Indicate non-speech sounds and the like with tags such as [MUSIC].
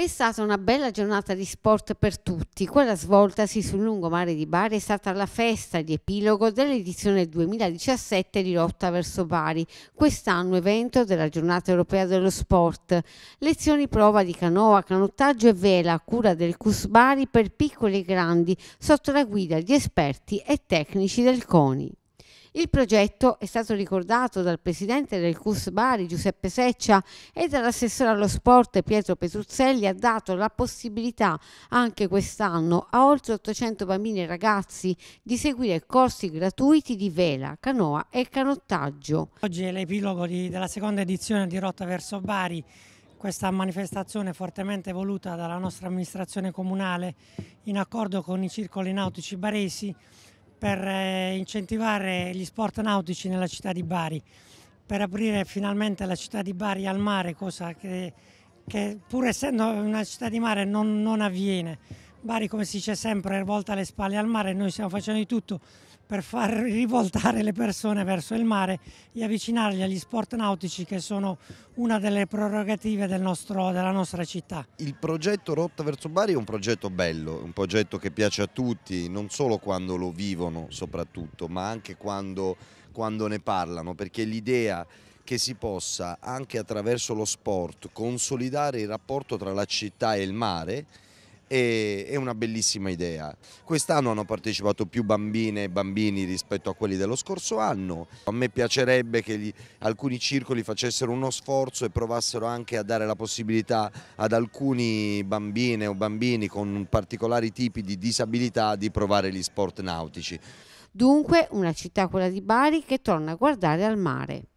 È stata una bella giornata di sport per tutti. Quella svoltasi sul lungomare di Bari è stata la festa di epilogo dell'edizione 2017 di Lotta verso Bari, quest'anno evento della Giornata Europea dello Sport. Lezioni prova di canoa, canottaggio e vela a cura del CUS Bari per piccoli e grandi, sotto la guida di esperti e tecnici del CONI. Il progetto è stato ricordato dal presidente del CUS Bari Giuseppe Seccia e dall'assessore allo sport Pietro Petruzzelli ha dato la possibilità anche quest'anno a oltre 800 bambini e ragazzi di seguire corsi gratuiti di vela, canoa e canottaggio. Oggi è l'epilogo della seconda edizione di Rotta verso Bari questa manifestazione fortemente voluta dalla nostra amministrazione comunale in accordo con i circoli nautici baresi per eh, incentivare gli sport nautici nella città di Bari, per aprire finalmente la città di Bari al mare, cosa che, che pur essendo una città di mare non, non avviene Bari, come si dice sempre, è rivolta le spalle al mare, noi stiamo facendo di tutto per far [LAUGHS] rivoltare le persone verso il mare e avvicinarli agli sport nautici che sono una delle prerogative del nostro, della nostra città. Il progetto Rotta verso Bari è un progetto bello, un progetto che piace a tutti, non solo quando lo vivono soprattutto, ma anche quando, quando ne parlano, perché l'idea che si possa anche attraverso lo sport consolidare il rapporto tra la città e il mare e è una bellissima idea. Quest'anno hanno partecipato più bambine e bambini rispetto a quelli dello scorso anno. A me piacerebbe che gli, alcuni circoli facessero uno sforzo e provassero anche a dare la possibilità ad alcuni bambine o bambini con particolari tipi di disabilità di provare gli sport nautici. Dunque una città quella di Bari che torna a guardare al mare.